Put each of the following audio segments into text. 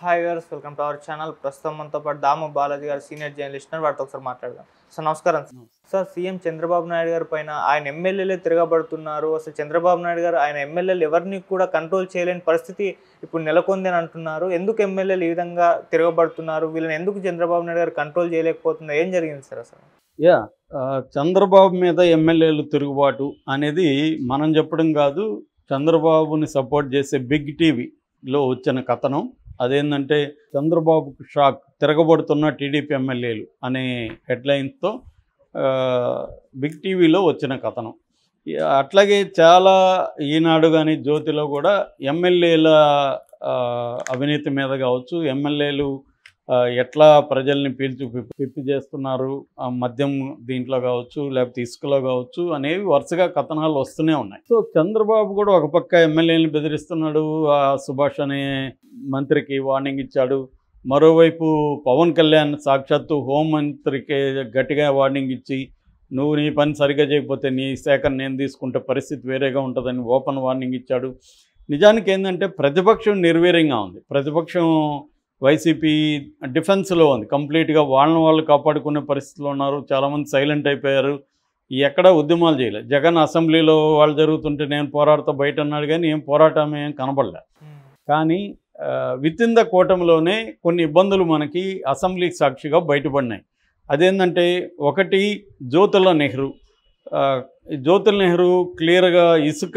Hi viewers welcome to our channel ప్రస్తుతం మనతో పాటు దాము బాలాజీ గారు సీనియర్ జర్నలిస్ట్ వాటితో ఒకసారి మాట్లాడదాం సార్ నమస్కారం సార్ సీఎం చంద్రబాబు నాయుడు గారి పైన ఆయన ఎమ్మెల్యేలే తిరగబడుతున్నారు అసలు చంద్రబాబు నాయుడు గారు ఆయన ఎమ్మెల్యేలు ఎవరిని కూడా కంట్రోల్ చేయలేని పరిస్థితి ఇప్పుడు నెలకొంది అని అంటున్నారు ఎందుకు ఎమ్మెల్యేలు ఈ విధంగా తిరగబడుతున్నారు వీళ్ళని ఎందుకు చంద్రబాబు నాయుడు గారు కంట్రోల్ చేయలేకపోతున్నారు ఏం జరిగింది సార్ అసలు యా చంద్రబాబు మీద ఎమ్మెల్యేలు తిరుగుబాటు అనేది మనం చెప్పడం కాదు చంద్రబాబుని సపోర్ట్ చేసే బిగ్ టీవీలో వచ్చిన కథనం అదేంటంటే చంద్రబాబుకు షాక్ తిరగబడుతున్న టీడీపీ ఎమ్మెల్యేలు అనే హెడ్లైన్తో బిగ్ టీవీలో వచ్చిన కథనం అట్లాగే చాలా ఈనాడు కానీ జ్యోతిలో కూడా ఎమ్మెల్యేల అవినీతి మీద కావచ్చు ఎమ్మెల్యేలు ఎట్లా ప్రజల్ని పీల్చి పిప్పి చేస్తున్నారు మద్యం దీంట్లో కావచ్చు లేకపోతే ఇసుకలో కావచ్చు అనేవి వరుసగా కథనాలు వస్తూనే ఉన్నాయి సో చంద్రబాబు కూడా ఒక పక్క ఎమ్మెల్యేని బెదిరిస్తున్నాడు ఆ సుభాష్ అనే మంత్రికి వార్నింగ్ ఇచ్చాడు మరోవైపు పవన్ కళ్యాణ్ సాక్షాత్తు హోంమంత్రికి గట్టిగా వార్నింగ్ ఇచ్చి నువ్వు నీ పని సరిగ్గా చేయకపోతే నీ సేకరణ నేను తీసుకుంటే పరిస్థితి వేరేగా ఉంటుందని ఓపెన్ వార్నింగ్ ఇచ్చాడు నిజానికి ఏంటంటే ప్రతిపక్షం నిర్వీర్యంగా ఉంది ప్రతిపక్షం వైసీపీ డిఫెన్స్లో ఉంది కంప్లీట్గా వాళ్ళని వాళ్ళు కాపాడుకునే పరిస్థితిలో ఉన్నారు చాలామంది సైలెంట్ అయిపోయారు ఎక్కడా ఉద్యమాలు చేయలేదు జగన్ అసెంబ్లీలో వాళ్ళు జరుగుతుంటే నేను పోరాడుతూ బయట అన్నాడు కానీ ఏం పోరాటం ఏం కనబడలే కానీ విత్ ఇన్ ద కూటమిలోనే కొన్ని ఇబ్బందులు మనకి అసెంబ్లీ సాక్షిగా బయటపడినాయి అదేంటంటే ఒకటి జ్యోతుల నెహ్రూ జ్యోతుల నెహ్రూ క్లియర్గా ఇసుక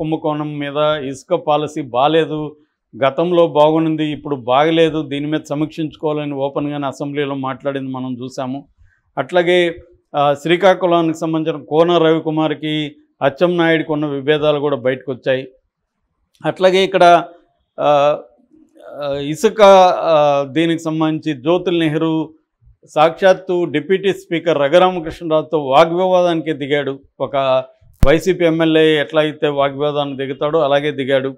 కుంభకోణం మీద ఇసుక పాలసీ బాగాలేదు గతంలో బాగుంది ఇప్పుడు బాగలేదు దీని మీద సమీక్షించుకోవాలని ఓపెన్గానే అసెంబ్లీలో మాట్లాడింది మనం చూసాము అట్లాగే శ్రీకాకుళానికి సంబంధించిన కోన రవికుమార్కి అచ్చం నాయుడికి ఉన్న విభేదాలు కూడా బయటకు వచ్చాయి అట్లాగే ఇక్కడ ఇసుక దీనికి సంబంధించి జ్యోతుల్ నెహ్రూ సాక్షాత్తు డిప్యూటీ స్పీకర్ రఘురామకృష్ణరావుతో వాగ్వివాదానికి దిగాడు ఒక వైసీపీ ఎమ్మెల్యే ఎట్లా అయితే వాగ్వివాదాన్ని దిగుతాడో అలాగే దిగాడు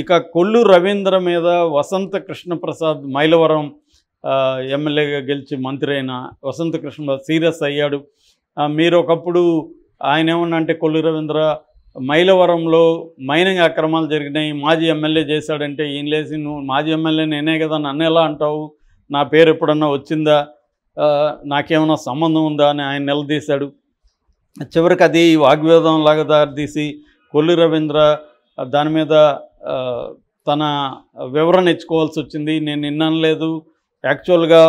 ఇక కొల్లు రవీంద్ర మీద వసంత కృష్ణప్రసాద్ మైలవరం ఎమ్మెల్యేగా గెలిచి మంత్రి అయిన వసంత కృష్ణప్రసాద్ సీరియస్ అయ్యాడు మీరు ఒకప్పుడు ఆయన ఏమన్నా అంటే కొల్లు రవీంద్ర మైలవరంలో మైనింగ్ అక్రమాలు జరిగినాయి మాజీ ఎమ్మెల్యే చేశాడంటే ఈయన లేసి నువ్వు మాజీ ఎమ్మెల్యే నేనే కదా నన్ను ఎలా అంటావు నా పేరు ఎప్పుడన్నా వచ్చిందా నాకేమైనా సంబంధం ఉందా అని ఆయన నిలదీశాడు చివరికి అది వాగ్వేదం లాగా దారితీసి కొల్లు రవీంద్ర దాని మీద తన వివరణ ఇచ్చుకోవాల్సి వచ్చింది నేను నిన్నాను లేదు యాక్చువల్గా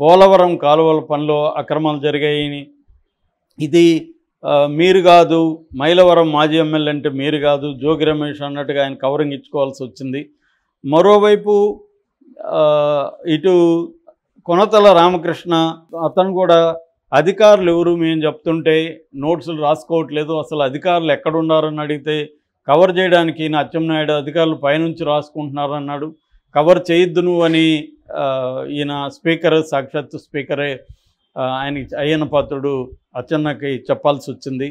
పోలవరం కాలువల పనిలో అక్రమాలు జరిగాయని ఇది మీరు కాదు మైలవరం మాజీ ఎమ్మెల్యే అంటే మీరు కాదు జోగి రమేష్ అన్నట్టుగా ఆయన కవరింగ్ ఇచ్చుకోవాల్సి వచ్చింది మరోవైపు ఇటు కొనతల రామకృష్ణ అతను కూడా అధికారులు ఎవరు మేము చెప్తుంటే నోట్సులు రాసుకోవట్లేదు అసలు అధికారులు ఎక్కడున్నారని అడిగితే కవర్ చేయడానికి నా అచ్చెన్నాయుడు అధికారులు పైనుంచి రాసుకుంటున్నారు అన్నాడు కవర్ చేయొద్దు నువ్వు అని ఈయన స్పీకర్ సాక్షాత్ స్పీకరే ఆయన అయ్యన పాత్రుడు అచ్చెన్నకి చెప్పాల్సి వచ్చింది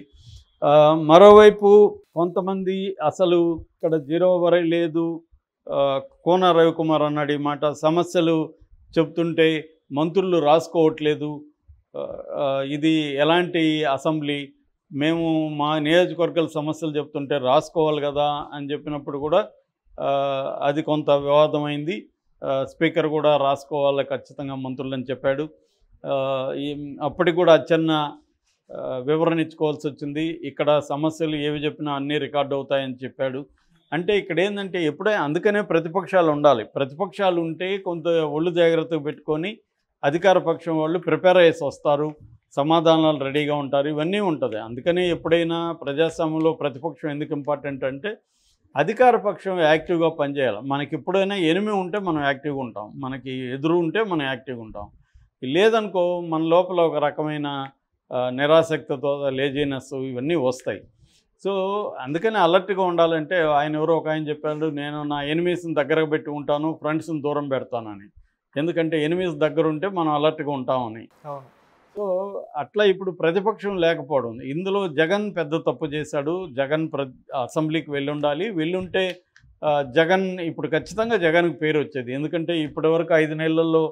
మరోవైపు కొంతమంది అసలు ఇక్కడ జీరో వరై లేదు కోన రవికుమార్ అన్నాడు ఈ మాట సమస్యలు చెప్తుంటే మంత్రులు రాసుకోవట్లేదు ఇది ఎలాంటి అసెంబ్లీ మేము మా నియోజకవర్గాల సమస్యలు చెప్తుంటే రాసుకోవాలి కదా అని చెప్పినప్పుడు కూడా అది కొంత వివాదమైంది స్పీకర్ కూడా రాసుకోవాలి ఖచ్చితంగా మంత్రులని చెప్పాడు అప్పటికి కూడా అచ్చన్న వివరణ ఇచ్చుకోవాల్సి వచ్చింది ఇక్కడ సమస్యలు ఏవి చెప్పినా అన్నీ రికార్డు అవుతాయని చెప్పాడు అంటే ఇక్కడ ఏంటంటే ఎప్పుడే అందుకనే ప్రతిపక్షాలు ఉండాలి ప్రతిపక్షాలు ఉంటే కొంత ఒళ్ళు జాగ్రత్తగా పెట్టుకొని అధికార పక్షం వాళ్ళు ప్రిపేర్ అయ్యేసి వస్తారు సమాధానాలు రెడీగా ఉంటారు ఇవన్నీ ఉంటుంది అందుకనే ఎప్పుడైనా ప్రజాస్వామ్యంలో ప్రతిపక్షం ఎందుకు ఇంపార్టెంట్ అంటే అధికార పక్షం యాక్టివ్గా పనిచేయాలి మనకి ఎప్పుడైనా ఎనిమి ఉంటే మనం యాక్టివ్గా ఉంటాం మనకి ఎదురు ఉంటే మనం యాక్టివ్గా ఉంటాం లేదనుకో మన లోపల ఒక రకమైన నిరాసక్తితో లేజినెస్ ఇవన్నీ వస్తాయి సో అందుకని అలర్ట్గా ఉండాలంటే ఆయన ఎవరో ఒక ఆయన చెప్పాడు నేను నా ఎనిమీస్ని దగ్గరకు పెట్టి ఉంటాను ఫ్రెండ్స్ని దూరం పెడతానని ఎందుకంటే ఎనిమీస్ దగ్గర ఉంటే మనం అలర్ట్గా ఉంటామని సో అట్లా ఇప్పుడు ప్రతిపక్షం లేకపోవడం ఇందులో జగన్ పెద్ద తప్పు చేశాడు జగన్ ప్ర అసెంబ్లీకి ఉండాలి వెళ్ళుంటే జగన్ ఇప్పుడు ఖచ్చితంగా జగన్కి పేరు వచ్చేది ఎందుకంటే ఇప్పటివరకు ఐదు నెలల్లో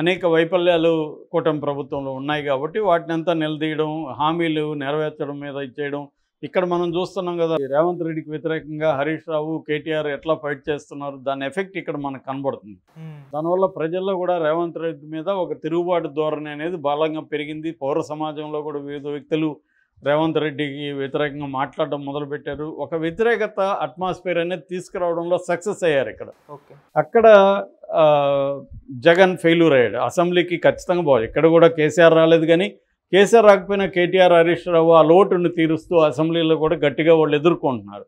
అనేక వైఫల్యాలు కూటమి ప్రభుత్వంలో ఉన్నాయి కాబట్టి వాటిని అంతా నిలదీయడం హామీలు నెరవేర్చడం మీద ఇచ్చేయడం ఇక్కడ మనం చూస్తున్నాం కదా రేవంత్ రెడ్డికి వ్యతిరేకంగా హరీష్ రావు కేటీఆర్ ఎట్లా ఫైట్ చేస్తున్నారు దాని ఎఫెక్ట్ ఇక్కడ మనకు కనబడుతుంది దానివల్ల ప్రజల్లో కూడా రేవంత్ రెడ్డి మీద ఒక తిరుగుబాటు ధోరణి అనేది బలంగా పెరిగింది పౌర సమాజంలో కూడా వివిధ వ్యక్తులు రేవంత్ రెడ్డికి వ్యతిరేకంగా మాట్లాడడం మొదలుపెట్టారు ఒక వ్యతిరేకత అట్మాస్ఫియర్ అనేది తీసుకురావడంలో సక్సెస్ అయ్యారు ఇక్కడ అక్కడ జగన్ ఫెయిల్యూర్ అయ్యాడు అసెంబ్లీకి ఖచ్చితంగా పోవాలి ఇక్కడ కూడా కేసీఆర్ రాలేదు కానీ కేసీఆర్ రాకపోయినా కేటీఆర్ హరీష్ రావు ఆ లోటును తీరుస్తూ అసెంబ్లీలో కూడా గట్టిగా వాళ్ళు ఎదుర్కొంటున్నారు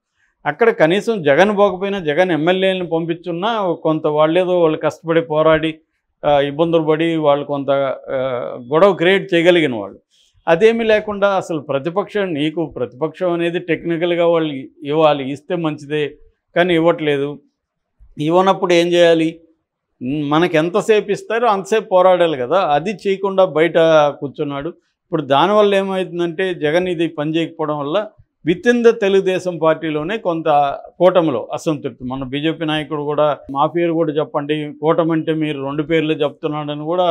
అక్కడ కనీసం జగన్ పోకపోయినా జగన్ ఎమ్మెల్యేలను పంపించున్నా కొంత వాళ్ళేదో వాళ్ళు కష్టపడి పోరాడి ఇబ్బందులు పడి వాళ్ళు కొంత గొడవ క్రియేట్ చేయగలిగిన వాళ్ళు అదేమీ లేకుండా అసలు ప్రతిపక్షం నీకు ప్రతిపక్షం అనేది టెక్నికల్గా వాళ్ళు ఇవ్వాలి ఇస్తే మంచిదే కానీ ఇవ్వట్లేదు ఇవ్వనప్పుడు ఏం చేయాలి మనకు ఎంతసేపు ఇస్తారో అంతసేపు పోరాడాలి కదా అది చేయకుండా బయట కూర్చున్నాడు ఇప్పుడు దానివల్ల ఏమవుతుందంటే జగన్ ఇది పనిచేయకపోవడం వల్ల విత్ ఇన్ ద తెలుగుదేశం పార్టీలోనే కొంత కూటమిలో అసంతృప్తి మన బీజేపీ నాయకుడు కూడా మా పేరు కూడా చెప్పండి కూటమి అంటే మీరు రెండు పేర్లు చెప్తున్నాడని కూడా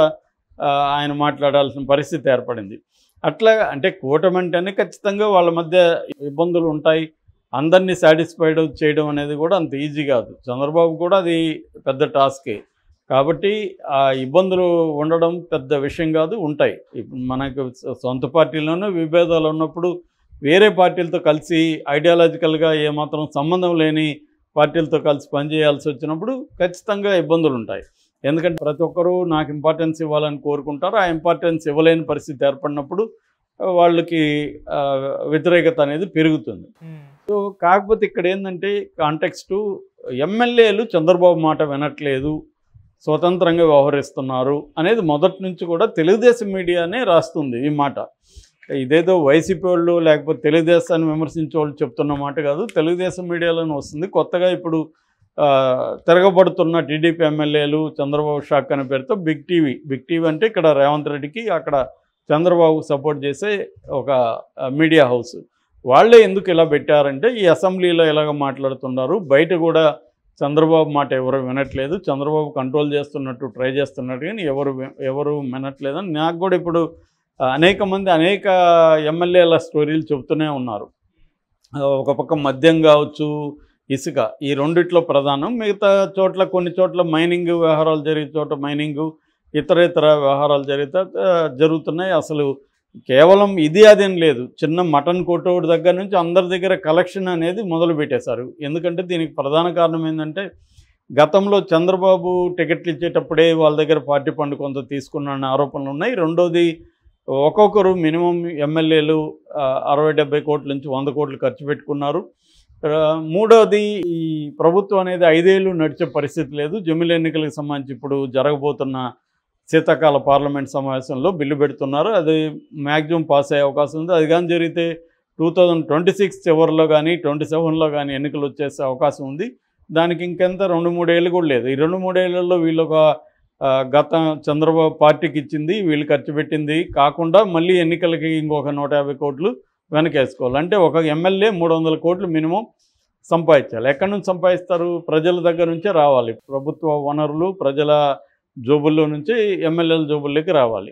ఆయన మాట్లాడాల్సిన పరిస్థితి ఏర్పడింది అట్లా అంటే కూటమి అంటేనే ఖచ్చితంగా వాళ్ళ మధ్య ఇబ్బందులు ఉంటాయి అందరినీ సాటిస్ఫైడ్ చేయడం అనేది కూడా అంత ఈజీ కాదు చంద్రబాబు కూడా అది పెద్ద టాస్కే కాబట్టి ఆ ఇబ్బందులు ఉండడం పెద్ద విషయం కాదు ఉంటాయి మనకు సొంత పార్టీలోనూ విభేదాలు ఉన్నప్పుడు వేరే పార్టీలతో కలిసి ఐడియాలజికల్గా ఏమాత్రం సంబంధం లేని పార్టీలతో కలిసి పనిచేయాల్సి వచ్చినప్పుడు ఖచ్చితంగా ఇబ్బందులు ఉంటాయి ఎందుకంటే ప్రతి ఒక్కరూ నాకు ఇంపార్టెన్స్ ఇవ్వాలని కోరుకుంటారు ఆ ఇంపార్టెన్స్ ఇవ్వలేని పరిస్థితి ఏర్పడినప్పుడు వాళ్ళకి వ్యతిరేకత అనేది పెరుగుతుంది సో కాకపోతే ఇక్కడ ఏంటంటే కాంటెక్స్టు ఎమ్మెల్యేలు చంద్రబాబు మాట వినట్లేదు స్వతంత్రంగా వ్యవహరిస్తున్నారు అనేది మొదటి నుంచి కూడా తెలుగుదేశం మీడియానే రాస్తుంది ఈ మాట ఇదేదో వైసీపీ వాళ్ళు లేకపోతే తెలుగుదేశాన్ని విమర్శించే వాళ్ళు చెప్తున్న మాట కాదు తెలుగుదేశం మీడియాలోనే వస్తుంది కొత్తగా ఇప్పుడు తిరగబడుతున్న టీడీపీ ఎమ్మెల్యేలు చంద్రబాబు షాక్ అనే పేరుతో బిగ్ టీవీ బిగ్ టీవీ అంటే ఇక్కడ రేవంత్ రెడ్డికి అక్కడ చంద్రబాబు సపోర్ట్ చేసే ఒక మీడియా హౌస్ వాళ్ళే ఎందుకు ఇలా పెట్టారంటే ఈ అసెంబ్లీలో ఇలాగ మాట్లాడుతున్నారు బయట కూడా చంద్రబాబు మాట ఎవరు వినట్లేదు చంద్రబాబు కంట్రోల్ చేస్తున్నట్టు ట్రై చేస్తున్నట్టు కానీ ఎవరు ఎవరు వినట్లేదని నాకు కూడా ఇప్పుడు అనేక మంది అనేక ఎమ్మెల్యేల స్టోరీలు చెబుతూనే ఉన్నారు ఒక పక్క మద్యం కావచ్చు ఇసుక ఈ రెండిట్లో ప్రధానం మిగతా చోట్ల కొన్ని చోట్ల మైనింగ్ వ్యవహారాలు జరిగే చోట మైనింగ్ ఇతరేతర వ్యవహారాలు జరిగితే జరుగుతున్నాయి అసలు కేవలం ఇది అదేం లేదు చిన్న మటన్ కొట్టోడు దగ్గర నుంచి అందరి దగ్గర కలెక్షన్ అనేది మొదలు పెట్టేశారు ఎందుకంటే దీనికి ప్రధాన కారణం ఏంటంటే గతంలో చంద్రబాబు టికెట్లు ఇచ్చేటప్పుడే వాళ్ళ దగ్గర పార్టీ పండు కొంత తీసుకున్న ఆరోపణలు ఉన్నాయి రెండోది ఒక్కొక్కరు మినిమం ఎమ్మెల్యేలు అరవై డెబ్బై కోట్ల నుంచి వంద కోట్లు ఖర్చు పెట్టుకున్నారు మూడోది ఈ ప్రభుత్వం అనేది ఐదేళ్ళు నడిచే పరిస్థితి లేదు జమ్మిల ఎన్నికలకు సంబంధించి ఇప్పుడు జరగబోతున్న శీతాకాల పార్లమెంట్ సమావేశంలో బిల్లు పెడుతున్నారు అది మ్యాక్సిమం పాస్ అయ్యే అవకాశం ఉంది అది కానీ జరిగితే టూ థౌజండ్ ట్వంటీ సిక్స్ చివరిలో కానీ ట్వంటీ సెవెన్లో కానీ ఎన్నికలు వచ్చేసే అవకాశం ఉంది దానికి ఇంకెంత రెండు మూడేళ్ళు కూడా లేదు ఈ రెండు మూడేళ్లలో వీళ్ళు ఒక గత చంద్రబాబు పార్టీకి ఇచ్చింది వీళ్ళు ఖర్చు పెట్టింది కాకుండా మళ్ళీ ఎన్నికలకి ఇంకొక నూట యాభై కోట్లు వెనకేసుకోవాలి అంటే ఒక ఎమ్మెల్యే మూడు వందల కోట్లు మినిమం సంపాదించాలి ఎక్కడి నుంచి సంపాదిస్తారు ప్రజల దగ్గర నుంచే రావాలి ప్రభుత్వ వనరులు ప్రజల జోబుల్లో నుంచి ఎమ్మెల్యేల జోబుల్లోకి రావాలి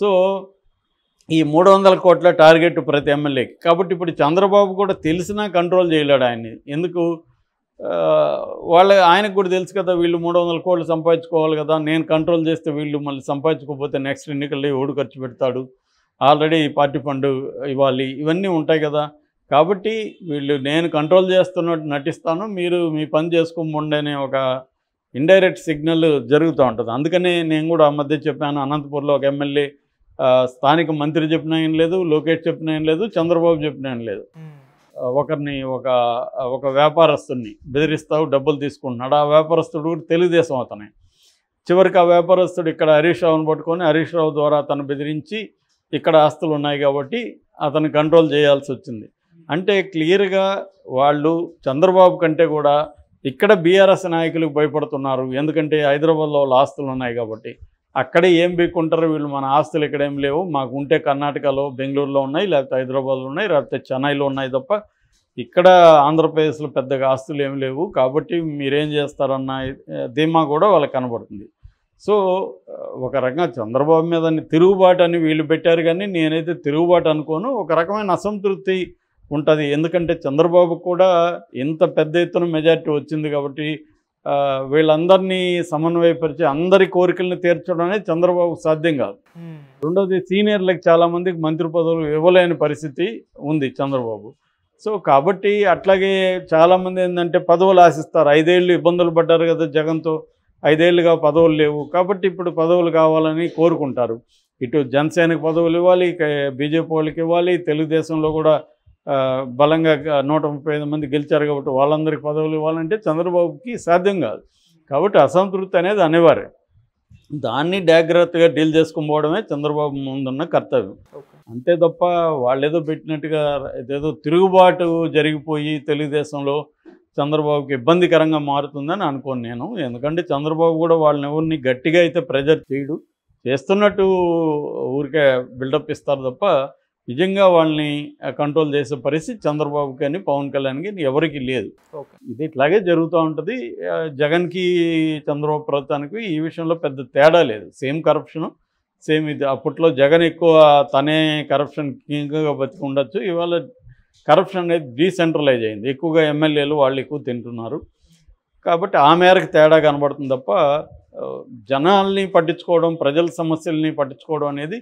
సో ఈ మూడు వందల కోట్ల టార్గెట్ ప్రతి ఎమ్మెల్యేకి కాబట్టి ఇప్పుడు చంద్రబాబు కూడా తెలిసినా కంట్రోల్ చేయలేడు ఆయన్ని ఎందుకు వాళ్ళ ఆయనకు కూడా తెలుసు కదా వీళ్ళు మూడు వందల కోట్లు సంపాదించుకోవాలి కదా నేను కంట్రోల్ చేస్తే వీళ్ళు మళ్ళీ సంపాదించుకోకపోతే నెక్స్ట్ ఎన్నికల్లో ఓడు ఖర్చు పెడతాడు ఆల్రెడీ పార్టీ ఫండ్ ఇవ్వాలి ఇవన్నీ ఉంటాయి కదా కాబట్టి వీళ్ళు నేను కంట్రోల్ చేస్తున్నట్టు నటిస్తాను మీరు మీ పని చేసుకోమండనే ఒక ఇండైరెక్ట్ సిగ్నల్ జరుగుతూ ఉంటుంది అందుకనే నేను కూడా ఆ మధ్య చెప్పాను అనంతపూర్లో ఒక ఎమ్మెల్యే స్థానిక మంత్రి చెప్పిన ఏం లేదు లోకేష్ చెప్పిన ఏం లేదు చంద్రబాబు చెప్పిన ఏం లేదు ఒకరిని ఒక ఒక వ్యాపారస్తుడిని బెదిరిస్తావు డబ్బులు తీసుకుంటున్నాడు ఆ వ్యాపారస్తుడు కూడా తెలుగుదేశం అవుతున్నాయి చివరికి ఆ వ్యాపారస్తుడు ఇక్కడ హరీష్ రావును పట్టుకొని హరీష్ రావు ద్వారా తను బెదిరించి ఇక్కడ ఆస్తులు ఉన్నాయి కాబట్టి అతను కంట్రోల్ చేయాల్సి వచ్చింది అంటే క్లియర్గా వాళ్ళు చంద్రబాబు కంటే కూడా ఇక్కడ బీఆర్ఎస్ నాయకులు భయపడుతున్నారు ఎందుకంటే హైదరాబాద్లో ఆస్తులు ఉన్నాయి కాబట్టి అక్కడే ఏం బీక్కుంటారు వీళ్ళు మన ఆస్తులు ఇక్కడ ఏం లేవు మాకు ఉంటే కర్ణాటకలో బెంగళూరులో ఉన్నాయి లేకపోతే హైదరాబాద్లో ఉన్నాయి లేకపోతే చెన్నైలో ఉన్నాయి తప్ప ఇక్కడ ఆంధ్రప్రదేశ్లో పెద్దగా ఆస్తులు ఏమి లేవు కాబట్టి మీరేం చేస్తారన్న ధీమా కూడా వాళ్ళకి కనబడుతుంది సో ఒక రకంగా చంద్రబాబు మీద తిరుగుబాటు అని వీళ్ళు పెట్టారు కానీ నేనైతే తిరుగుబాటు అనుకోను ఒక రకమైన అసంతృప్తి ఉంటుంది ఎందుకంటే చంద్రబాబు కూడా ఇంత పెద్ద ఎత్తున మెజార్టీ వచ్చింది కాబట్టి వీళ్ళందరినీ సమన్వయపరిచి అందరి కోరికలను తీర్చడం అనేది చంద్రబాబు సాధ్యం కాదు hmm. రెండోది సీనియర్లకు చాలామందికి మంత్రి పదవులు ఇవ్వలేని పరిస్థితి ఉంది చంద్రబాబు సో కాబట్టి అట్లాగే చాలామంది ఏంటంటే పదవులు ఆశిస్తారు ఐదేళ్ళు ఇబ్బందులు పడ్డారు కదా జగన్తో ఐదేళ్ళుగా పదవులు లేవు కాబట్టి ఇప్పుడు పదవులు కావాలని కోరుకుంటారు ఇటు జనసేనకు పదవులు ఇవ్వాలి బీజేపీ వాళ్ళకి ఇవ్వాలి తెలుగుదేశంలో కూడా బలంగా నూట ముప్పై ఐదు మంది గెలిచారు కాబట్టి వాళ్ళందరికీ పదవులు ఇవ్వాలంటే చంద్రబాబుకి సాధ్యం కాదు కాబట్టి అసంతృప్తి అనేది అనివార్యం దాన్ని జాగ్రత్తగా డీల్ చేసుకుపోవడమే చంద్రబాబు ముందున్న కర్తవ్యం అంతే తప్ప వాళ్ళేదో పెట్టినట్టుగా ఏదేదో తిరుగుబాటు జరిగిపోయి తెలుగుదేశంలో చంద్రబాబుకి ఇబ్బందికరంగా మారుతుందని అనుకోను నేను ఎందుకంటే చంద్రబాబు కూడా వాళ్ళని ఎవరిని గట్టిగా అయితే ప్రెజర్ చేయడు చేస్తున్నట్టు ఊరికే బిల్డప్ ఇస్తారు తప్ప నిజంగా వాళ్ళని కంట్రోల్ చేసే పరిస్థితి చంద్రబాబు కానీ పవన్ కళ్యాణ్ కానీ ఎవరికి లేదు ఇది ఇట్లాగే జరుగుతూ ఉంటుంది జగన్కి చంద్రబాబు ప్రభుత్వానికి ఈ విషయంలో పెద్ద తేడా లేదు సేమ్ కరప్షన్ సేమ్ ఇది అప్పట్లో జగన్ ఎక్కువ తనే కరప్షన్ కింగ్గా బతికి ఉండొచ్చు ఇవాళ కరప్షన్ అనేది డీసెంట్రలైజ్ అయింది ఎక్కువగా ఎమ్మెల్యేలు వాళ్ళు ఎక్కువ తింటున్నారు కాబట్టి ఆ మేరకు తేడా కనబడుతుంది తప్ప జనాల్ని పట్టించుకోవడం ప్రజల సమస్యల్ని పట్టించుకోవడం అనేది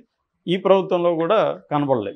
ఈ ప్రభుత్వంలో కూడా కనబడలేదు